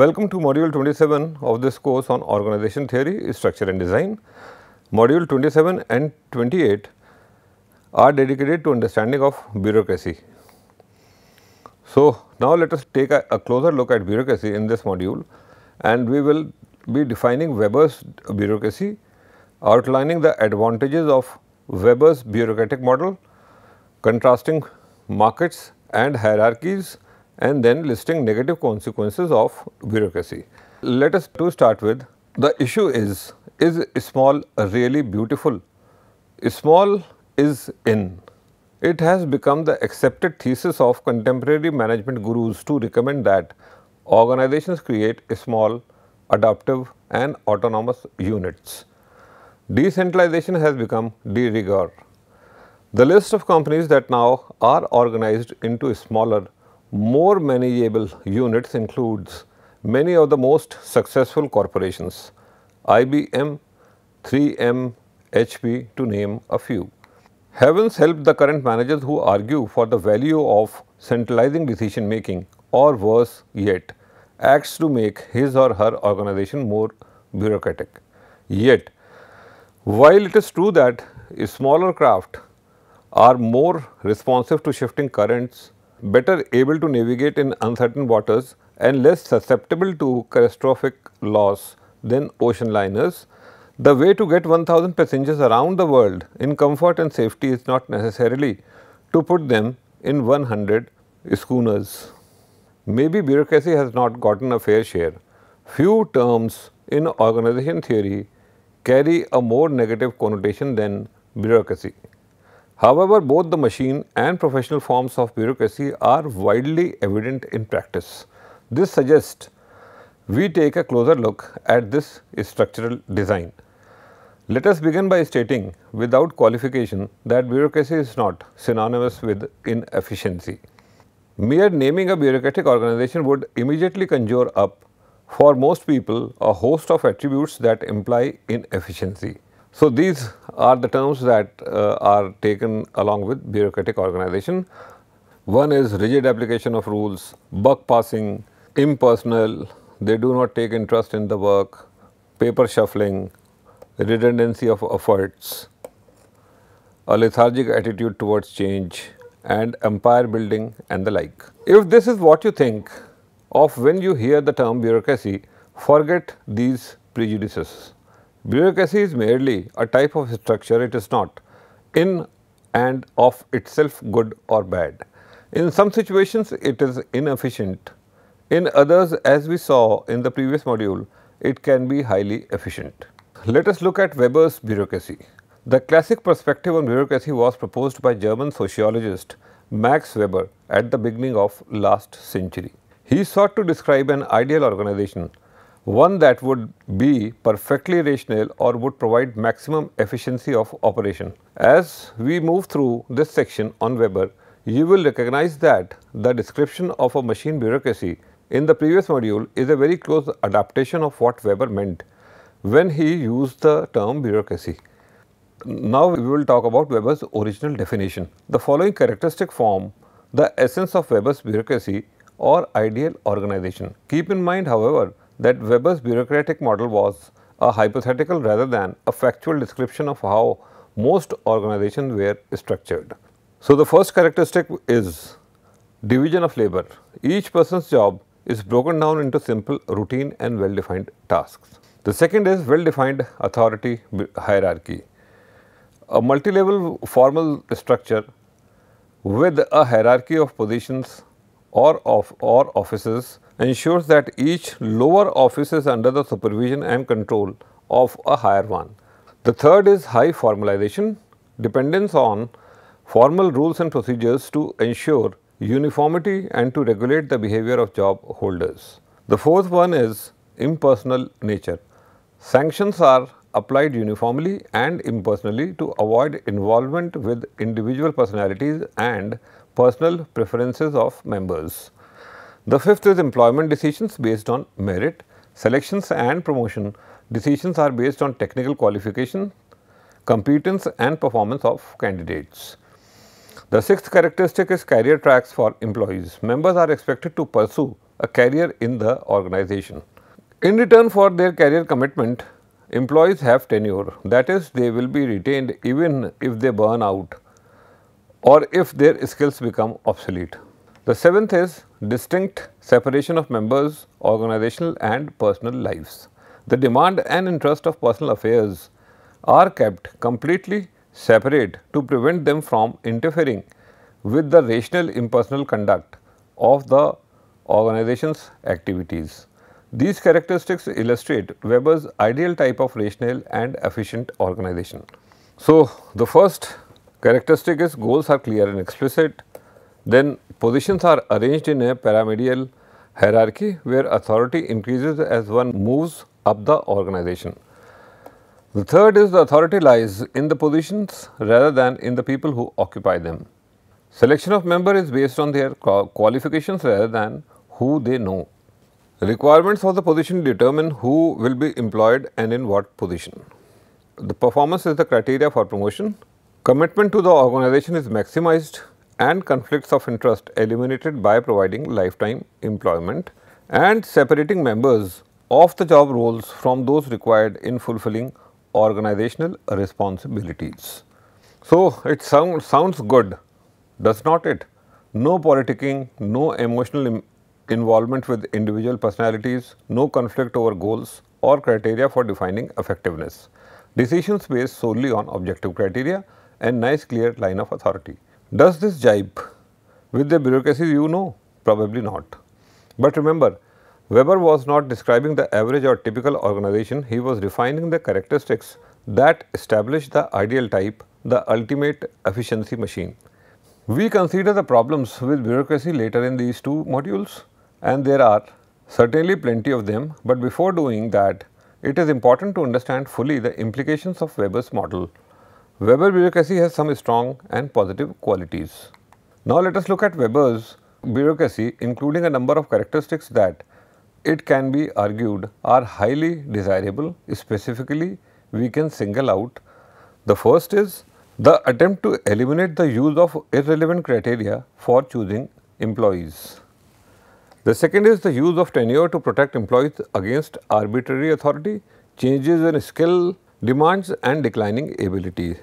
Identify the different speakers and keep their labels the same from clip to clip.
Speaker 1: Welcome to module 27 of this course on organization theory, structure and design. Module 27 and 28 are dedicated to understanding of bureaucracy. So, now let us take a, a closer look at bureaucracy in this module and we will be defining Weber's bureaucracy, outlining the advantages of Weber's bureaucratic model, contrasting markets and hierarchies and then listing negative consequences of bureaucracy. Let us to start with the issue is is small really beautiful? Small is in. It has become the accepted thesis of contemporary management gurus to recommend that organizations create small, adaptive and autonomous units. Decentralization has become de rigueur. The list of companies that now are organized into smaller more manageable units includes many of the most successful corporations, IBM, 3M, HP to name a few. Heavens help the current managers who argue for the value of centralizing decision making or worse yet, acts to make his or her organization more bureaucratic. Yet, while it is true that smaller craft are more responsive to shifting currents better able to navigate in uncertain waters and less susceptible to catastrophic loss than ocean liners, the way to get 1000 passengers around the world in comfort and safety is not necessarily to put them in 100 schooners. Maybe bureaucracy has not gotten a fair share. Few terms in organization theory carry a more negative connotation than bureaucracy. However, both the machine and professional forms of bureaucracy are widely evident in practice. This suggests we take a closer look at this structural design. Let us begin by stating without qualification that bureaucracy is not synonymous with inefficiency. Mere naming a bureaucratic organization would immediately conjure up for most people a host of attributes that imply inefficiency. So, these are the terms that uh, are taken along with bureaucratic organization. One is rigid application of rules, buck passing, impersonal, they do not take interest in the work, paper shuffling, redundancy of efforts, a lethargic attitude towards change and empire building and the like. If this is what you think of when you hear the term bureaucracy, forget these prejudices. Bureaucracy is merely a type of structure, it is not in and of itself good or bad. In some situations, it is inefficient. In others, as we saw in the previous module, it can be highly efficient. Let us look at Weber's bureaucracy. The classic perspective on bureaucracy was proposed by German sociologist Max Weber at the beginning of last century. He sought to describe an ideal organization one that would be perfectly rational or would provide maximum efficiency of operation. As we move through this section on Weber, you will recognize that the description of a machine bureaucracy in the previous module is a very close adaptation of what Weber meant when he used the term bureaucracy. Now, we will talk about Weber's original definition. The following characteristic form the essence of Weber's bureaucracy or ideal organization. Keep in mind, however, that Weber's bureaucratic model was a hypothetical rather than a factual description of how most organizations were structured. So, the first characteristic is division of labor. Each person's job is broken down into simple, routine and well-defined tasks. The second is well-defined authority hierarchy. A multi-level formal structure with a hierarchy of positions or of or offices ensures that each lower office is under the supervision and control of a higher one. The third is high formalization, dependence on formal rules and procedures to ensure uniformity and to regulate the behavior of job holders. The fourth one is impersonal nature. Sanctions are applied uniformly and impersonally to avoid involvement with individual personalities and personal preferences of members. The fifth is employment decisions based on merit. Selections and promotion decisions are based on technical qualification, competence and performance of candidates. The sixth characteristic is career tracks for employees. Members are expected to pursue a career in the organization. In return for their career commitment, employees have tenure that is they will be retained even if they burn out or if their skills become obsolete. The seventh is distinct separation of members, organizational and personal lives. The demand and interest of personal affairs are kept completely separate to prevent them from interfering with the rational impersonal conduct of the organization's activities. These characteristics illustrate Weber's ideal type of rational and efficient organization. So, the first characteristic is goals are clear and explicit, then positions are arranged in a pyramidal hierarchy where authority increases as one moves up the organization. The third is the authority lies in the positions rather than in the people who occupy them. Selection of member is based on their qualifications rather than who they know. Requirements for the position determine who will be employed and in what position. The performance is the criteria for promotion. Commitment to the organization is maximized and conflicts of interest eliminated by providing lifetime employment and separating members of the job roles from those required in fulfilling organizational responsibilities. So, it sound, sounds good, does not it? No politicking, no emotional Im involvement with individual personalities, no conflict over goals or criteria for defining effectiveness. Decisions based solely on objective criteria and nice clear line of authority. Does this jibe with the bureaucracy you know? Probably not. But remember, Weber was not describing the average or typical organization, he was defining the characteristics that establish the ideal type, the ultimate efficiency machine. We consider the problems with bureaucracy later in these two modules and there are certainly plenty of them, but before doing that, it is important to understand fully the implications of Weber's model Weber bureaucracy has some strong and positive qualities. Now let us look at Weber's bureaucracy including a number of characteristics that it can be argued are highly desirable. Specifically, we can single out. The first is the attempt to eliminate the use of irrelevant criteria for choosing employees. The second is the use of tenure to protect employees against arbitrary authority, changes in skill, demands and declining ability.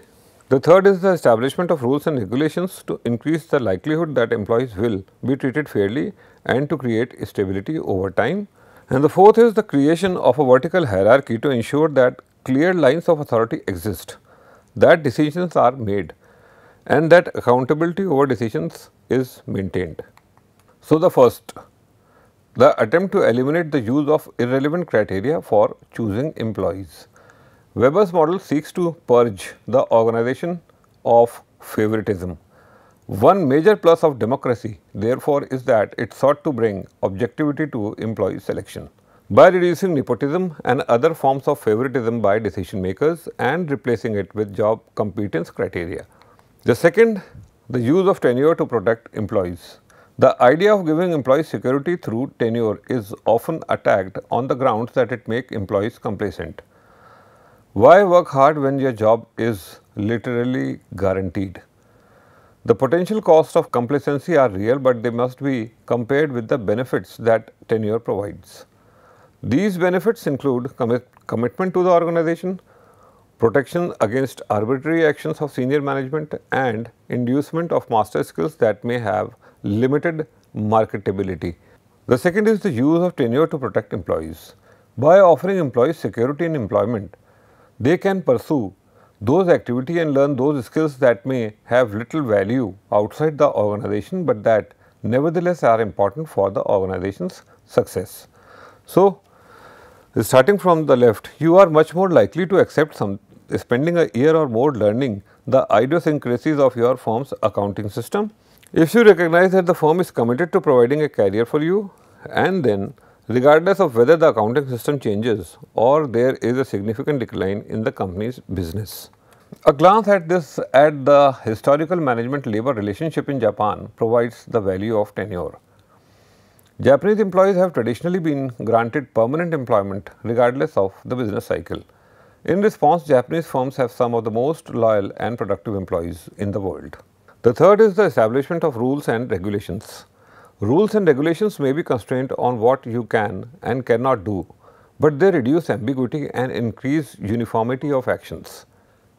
Speaker 1: The third is the establishment of rules and regulations to increase the likelihood that employees will be treated fairly and to create stability over time. And the fourth is the creation of a vertical hierarchy to ensure that clear lines of authority exist, that decisions are made and that accountability over decisions is maintained. So, the first, the attempt to eliminate the use of irrelevant criteria for choosing employees. Weber's model seeks to purge the organization of favoritism. One major plus of democracy, therefore, is that it sought to bring objectivity to employee selection. By reducing nepotism and other forms of favoritism by decision makers and replacing it with job competence criteria. The second, the use of tenure to protect employees. The idea of giving employees security through tenure is often attacked on the grounds that it makes employees complacent. Why work hard when your job is literally guaranteed? The potential costs of complacency are real, but they must be compared with the benefits that tenure provides. These benefits include commit commitment to the organization, protection against arbitrary actions of senior management and inducement of master skills that may have limited marketability. The second is the use of tenure to protect employees. By offering employees security in employment, they can pursue those activity and learn those skills that may have little value outside the organization, but that nevertheless are important for the organization's success. So, starting from the left, you are much more likely to accept some spending a year or more learning the idiosyncrasies of your firm's accounting system. If you recognize that the firm is committed to providing a career for you and then regardless of whether the accounting system changes or there is a significant decline in the company's business. A glance at this at the historical management labor relationship in Japan provides the value of tenure. Japanese employees have traditionally been granted permanent employment regardless of the business cycle. In response, Japanese firms have some of the most loyal and productive employees in the world. The third is the establishment of rules and regulations. Rules and regulations may be constrained on what you can and cannot do, but they reduce ambiguity and increase uniformity of actions.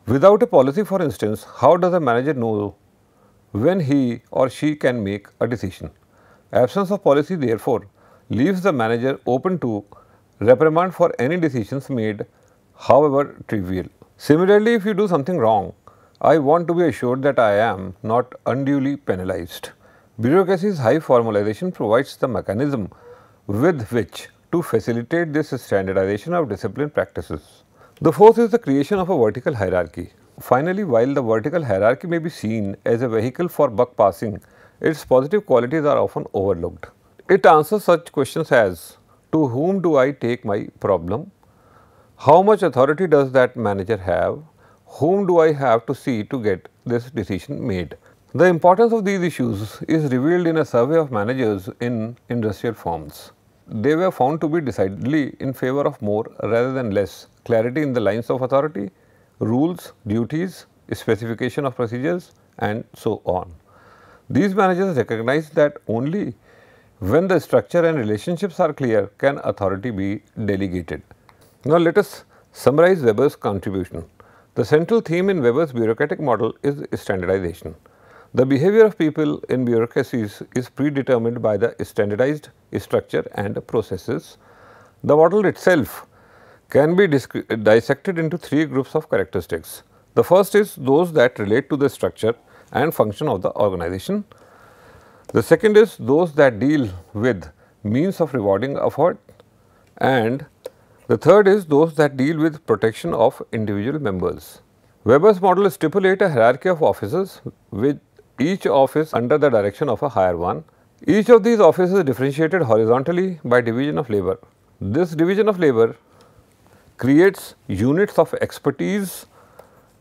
Speaker 1: Without a policy, for instance, how does a manager know when he or she can make a decision? Absence of policy, therefore, leaves the manager open to reprimand for any decisions made, however trivial. Similarly, if you do something wrong, I want to be assured that I am not unduly penalized. Bureaucracy's high formalization provides the mechanism with which to facilitate this standardization of discipline practices. The fourth is the creation of a vertical hierarchy. Finally, while the vertical hierarchy may be seen as a vehicle for buck passing, its positive qualities are often overlooked. It answers such questions as To whom do I take my problem? How much authority does that manager have? Whom do I have to see to get this decision made? The importance of these issues is revealed in a survey of managers in industrial firms. They were found to be decidedly in favor of more rather than less clarity in the lines of authority, rules, duties, specification of procedures and so on. These managers recognize that only when the structure and relationships are clear can authority be delegated. Now, let us summarize Weber's contribution. The central theme in Weber's bureaucratic model is standardization. The behavior of people in bureaucracies is predetermined by the standardized structure and processes. The model itself can be dissected into three groups of characteristics. The first is those that relate to the structure and function of the organization. The second is those that deal with means of rewarding effort and the third is those that deal with protection of individual members. Weber's model stipulates a hierarchy of offices with each office under the direction of a higher one. Each of these offices is differentiated horizontally by division of labor. This division of labor creates units of expertise,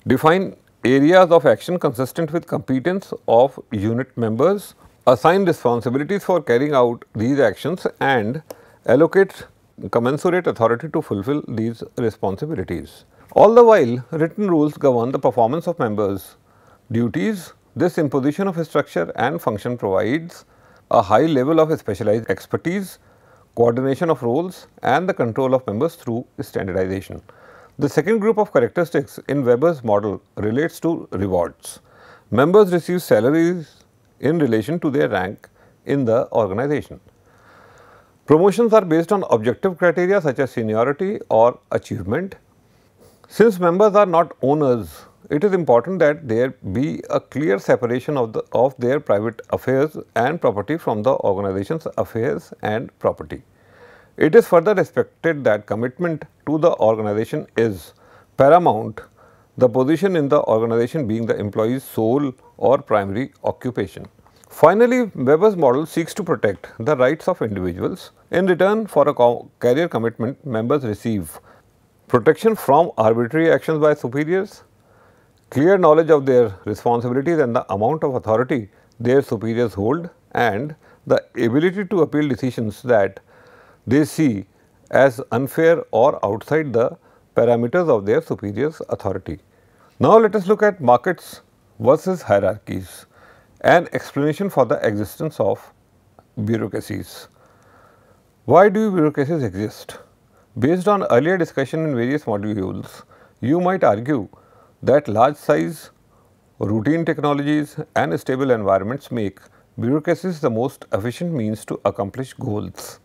Speaker 1: define areas of action consistent with competence of unit members, assign responsibilities for carrying out these actions and allocate commensurate authority to fulfill these responsibilities. All the while, written rules govern the performance of members' duties this imposition of structure and function provides a high level of specialized expertise, coordination of roles and the control of members through standardization. The second group of characteristics in Weber's model relates to rewards. Members receive salaries in relation to their rank in the organization. Promotions are based on objective criteria such as seniority or achievement. Since members are not owners it is important that there be a clear separation of, the, of their private affairs and property from the organization's affairs and property. It is further expected that commitment to the organization is paramount, the position in the organization being the employee's sole or primary occupation. Finally, Weber's model seeks to protect the rights of individuals. In return for a co career commitment, members receive protection from arbitrary actions by superiors, clear knowledge of their responsibilities and the amount of authority their superiors hold and the ability to appeal decisions that they see as unfair or outside the parameters of their superiors authority. Now, let us look at markets versus hierarchies, an explanation for the existence of bureaucracies. Why do bureaucracies exist? Based on earlier discussion in various modules, you might argue that large size, routine technologies and stable environments make bureaucracies the most efficient means to accomplish goals.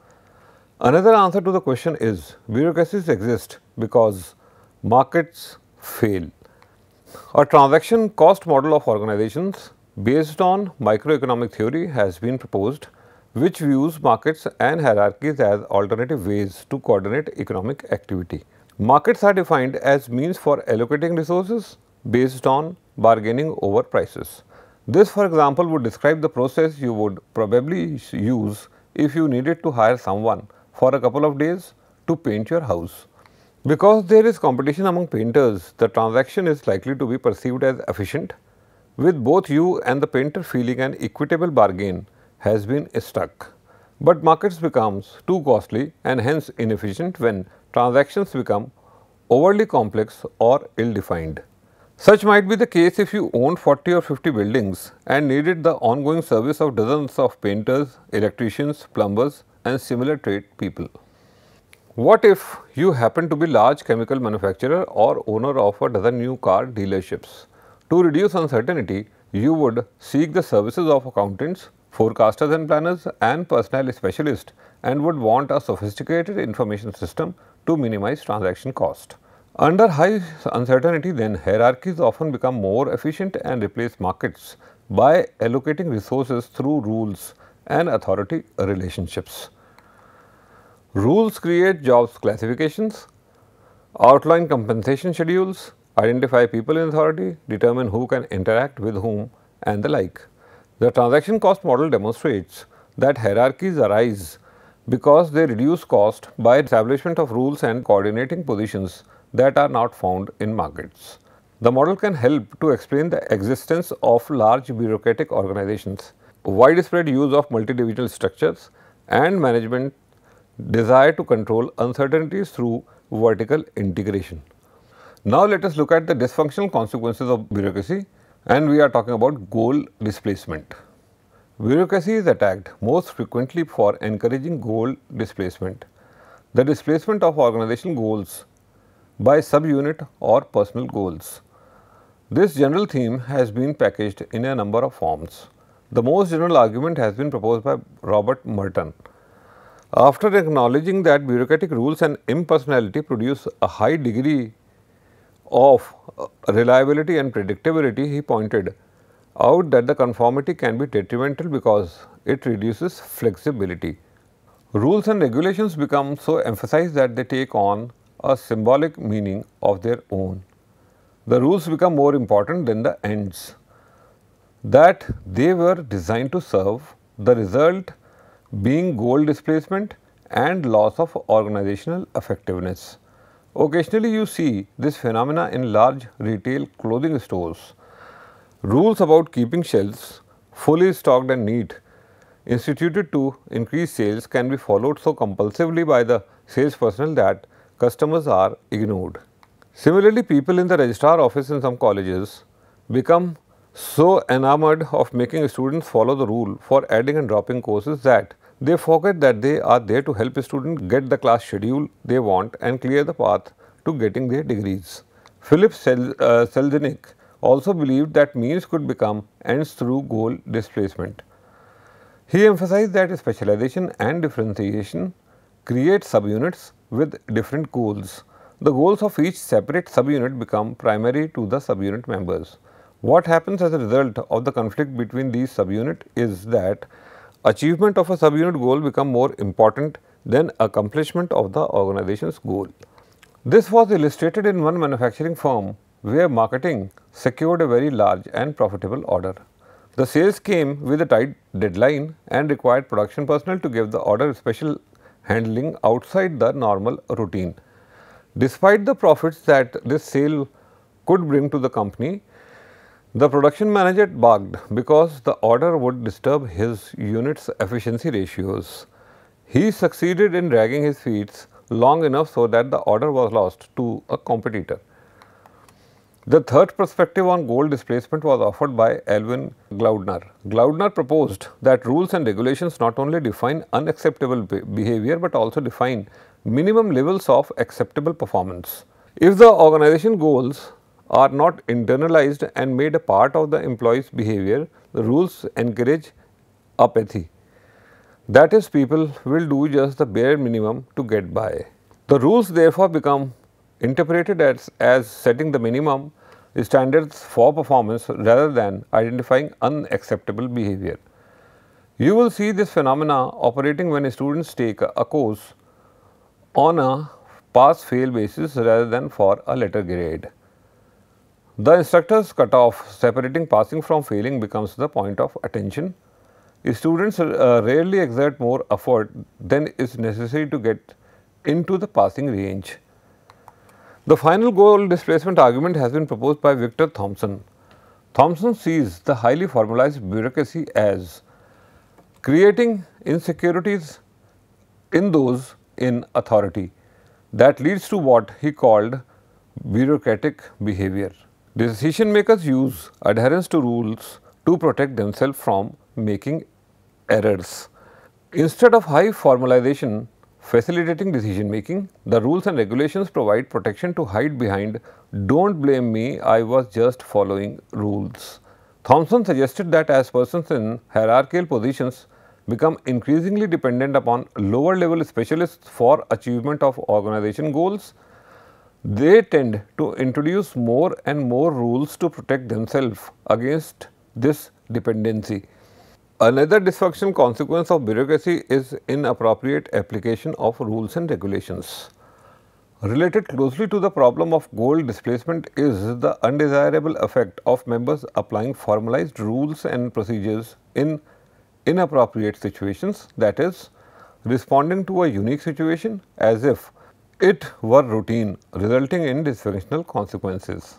Speaker 1: Another answer to the question is bureaucracies exist because markets fail. A transaction cost model of organizations based on microeconomic theory has been proposed which views markets and hierarchies as alternative ways to coordinate economic activity. Markets are defined as means for allocating resources based on bargaining over prices. This for example would describe the process you would probably use if you needed to hire someone for a couple of days to paint your house. Because there is competition among painters, the transaction is likely to be perceived as efficient, with both you and the painter feeling an equitable bargain has been struck. But markets becomes too costly and hence inefficient when transactions become overly complex or ill-defined. Such might be the case if you owned 40 or 50 buildings and needed the ongoing service of dozens of painters, electricians, plumbers and similar trade people. What if you happen to be large chemical manufacturer or owner of a dozen new car dealerships? To reduce uncertainty, you would seek the services of accountants, forecasters and planners and personnel specialists and would want a sophisticated information system to minimize transaction cost. Under high uncertainty then hierarchies often become more efficient and replace markets by allocating resources through rules and authority relationships. Rules create jobs classifications, outline compensation schedules, identify people in authority, determine who can interact with whom and the like. The transaction cost model demonstrates that hierarchies arise because they reduce cost by establishment of rules and coordinating positions that are not found in markets. The model can help to explain the existence of large bureaucratic organizations, widespread use of multidivisional structures and management desire to control uncertainties through vertical integration. Now let us look at the dysfunctional consequences of bureaucracy and we are talking about goal displacement. Bureaucracy is attacked most frequently for encouraging goal displacement, the displacement of organizational goals by subunit or personal goals. This general theme has been packaged in a number of forms. The most general argument has been proposed by Robert Merton. After acknowledging that bureaucratic rules and impersonality produce a high degree of uh, reliability and predictability, he pointed out that the conformity can be detrimental because it reduces flexibility. Rules and regulations become so emphasized that they take on a symbolic meaning of their own. The rules become more important than the ends that they were designed to serve, the result being goal displacement and loss of organizational effectiveness. Occasionally you see this phenomena in large retail clothing stores Rules about keeping shelves fully stocked and neat instituted to increase sales can be followed so compulsively by the sales personnel that customers are ignored. Similarly, people in the registrar office in some colleges become so enamored of making students follow the rule for adding and dropping courses that they forget that they are there to help a student get the class schedule they want and clear the path to getting their degrees. Philip Sel uh, Selznick also believed that means could become ends through goal displacement. He emphasized that specialization and differentiation create subunits with different goals. The goals of each separate subunit become primary to the subunit members. What happens as a result of the conflict between these subunit is that achievement of a subunit goal become more important than accomplishment of the organization's goal. This was illustrated in one manufacturing firm where marketing secured a very large and profitable order. The sales came with a tight deadline and required production personnel to give the order special handling outside the normal routine. Despite the profits that this sale could bring to the company, the production manager bugged because the order would disturb his unit's efficiency ratios. He succeeded in dragging his feet long enough so that the order was lost to a competitor. The third perspective on gold displacement was offered by Alvin Glaudner. Glaudner proposed that rules and regulations not only define unacceptable behavior but also define minimum levels of acceptable performance. If the organization goals are not internalized and made a part of the employee's behavior, the rules encourage apathy. That is, people will do just the bare minimum to get by. The rules therefore become interpreted as, as setting the minimum standards for performance rather than identifying unacceptable behavior. You will see this phenomena operating when students take a course on a pass-fail basis rather than for a letter grade. The instructor's cutoff separating passing from failing becomes the point of attention. Students uh, rarely exert more effort than is necessary to get into the passing range. The final goal displacement argument has been proposed by Victor Thompson. Thompson sees the highly formalized bureaucracy as creating insecurities in those in authority that leads to what he called bureaucratic behavior. Decision makers use adherence to rules to protect themselves from making errors. Instead of high formalization, Facilitating decision making, the rules and regulations provide protection to hide behind, don't blame me, I was just following rules. Thompson suggested that as persons in hierarchical positions become increasingly dependent upon lower level specialists for achievement of organization goals, they tend to introduce more and more rules to protect themselves against this dependency. Another dysfunctional consequence of bureaucracy is inappropriate application of rules and regulations. Related closely to the problem of gold displacement is the undesirable effect of members applying formalized rules and procedures in inappropriate situations that is responding to a unique situation as if it were routine resulting in dysfunctional consequences.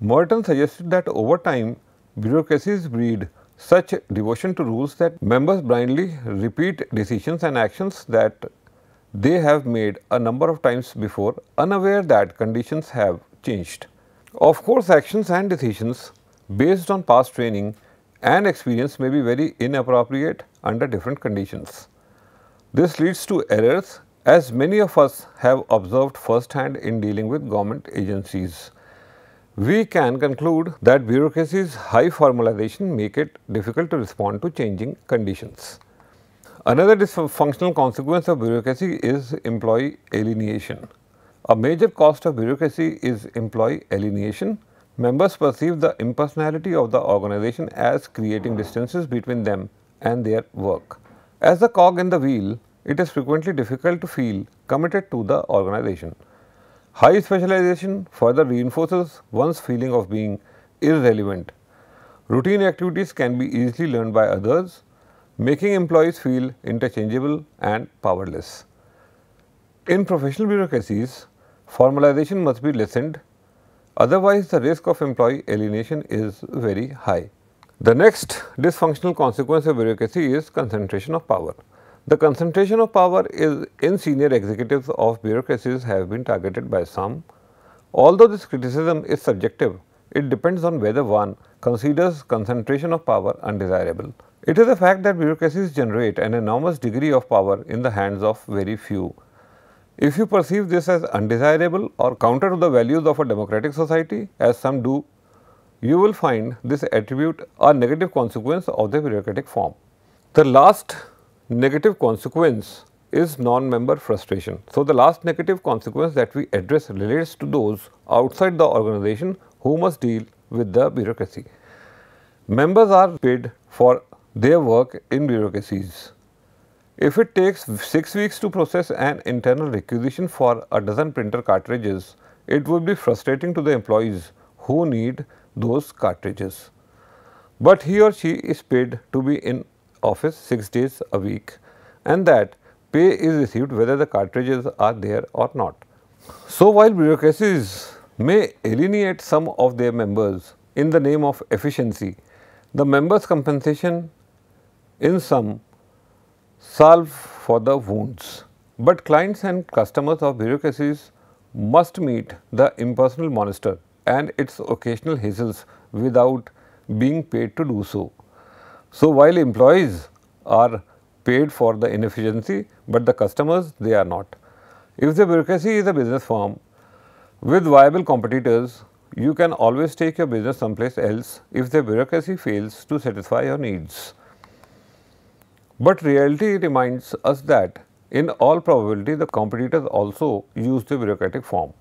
Speaker 1: Merton suggested that over time bureaucracies breed such devotion to rules that members blindly repeat decisions and actions that they have made a number of times before unaware that conditions have changed. Of course, actions and decisions based on past training and experience may be very inappropriate under different conditions. This leads to errors as many of us have observed firsthand in dealing with government agencies. We can conclude that bureaucracy's high formalization make it difficult to respond to changing conditions. Another dysfunctional consequence of bureaucracy is employee alienation. A major cost of bureaucracy is employee alienation. Members perceive the impersonality of the organization as creating distances between them and their work. As the cog in the wheel, it is frequently difficult to feel committed to the organization. High specialization further reinforces one's feeling of being irrelevant. Routine activities can be easily learned by others, making employees feel interchangeable and powerless. In professional bureaucracies, formalization must be lessened, otherwise the risk of employee alienation is very high. The next dysfunctional consequence of bureaucracy is concentration of power. The concentration of power is in senior executives of bureaucracies have been targeted by some. Although this criticism is subjective, it depends on whether one considers concentration of power undesirable. It is a fact that bureaucracies generate an enormous degree of power in the hands of very few. If you perceive this as undesirable or counter to the values of a democratic society, as some do, you will find this attribute a negative consequence of the bureaucratic form. The last negative consequence is non-member frustration. So, the last negative consequence that we address relates to those outside the organization who must deal with the bureaucracy. Members are paid for their work in bureaucracies. If it takes 6 weeks to process an internal requisition for a dozen printer cartridges, it would be frustrating to the employees who need those cartridges. But he or she is paid to be in office 6 days a week and that pay is received whether the cartridges are there or not. So, while bureaucracies may alienate some of their members in the name of efficiency, the members' compensation in sum salve for the wounds. But clients and customers of bureaucracies must meet the impersonal monster and its occasional hazels without being paid to do so. So, while employees are paid for the inefficiency, but the customers they are not. If the bureaucracy is a business firm with viable competitors, you can always take your business someplace else if the bureaucracy fails to satisfy your needs. But reality reminds us that in all probability the competitors also use the bureaucratic form.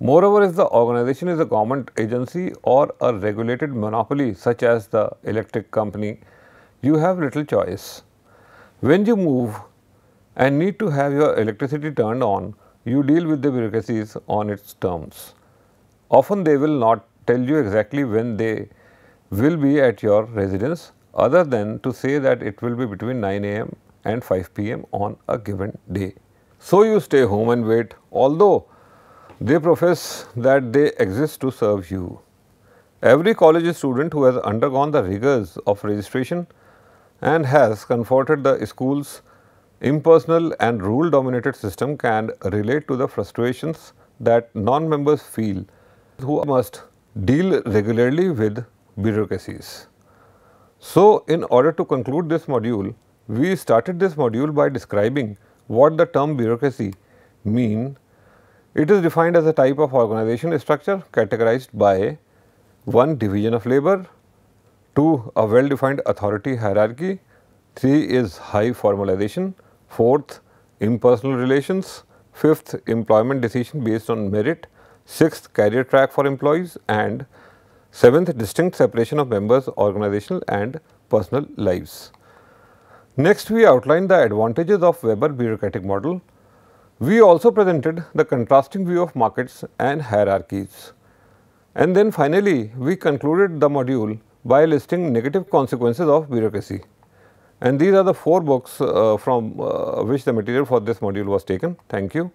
Speaker 1: Moreover, if the organization is a government agency or a regulated monopoly such as the electric company, you have little choice. When you move and need to have your electricity turned on, you deal with the bureaucracies on its terms. Often they will not tell you exactly when they will be at your residence other than to say that it will be between 9 am and 5 pm on a given day. So, you stay home and wait although they profess that they exist to serve you. Every college student who has undergone the rigors of registration and has comforted the school's impersonal and rule dominated system can relate to the frustrations that non-members feel who must deal regularly with bureaucracies. So, in order to conclude this module, we started this module by describing what the term bureaucracy mean. It is defined as a type of organization structure categorized by one division of labor, 2 a well defined authority hierarchy, 3 is high formalization, 4th impersonal relations, 5th employment decision based on merit, 6th career track for employees and 7th distinct separation of members organizational and personal lives. Next we outlined the advantages of Weber bureaucratic model. We also presented the contrasting view of markets and hierarchies. And then finally, we concluded the module by listing negative consequences of bureaucracy. And these are the four books uh, from uh, which the material for this module was taken. Thank you.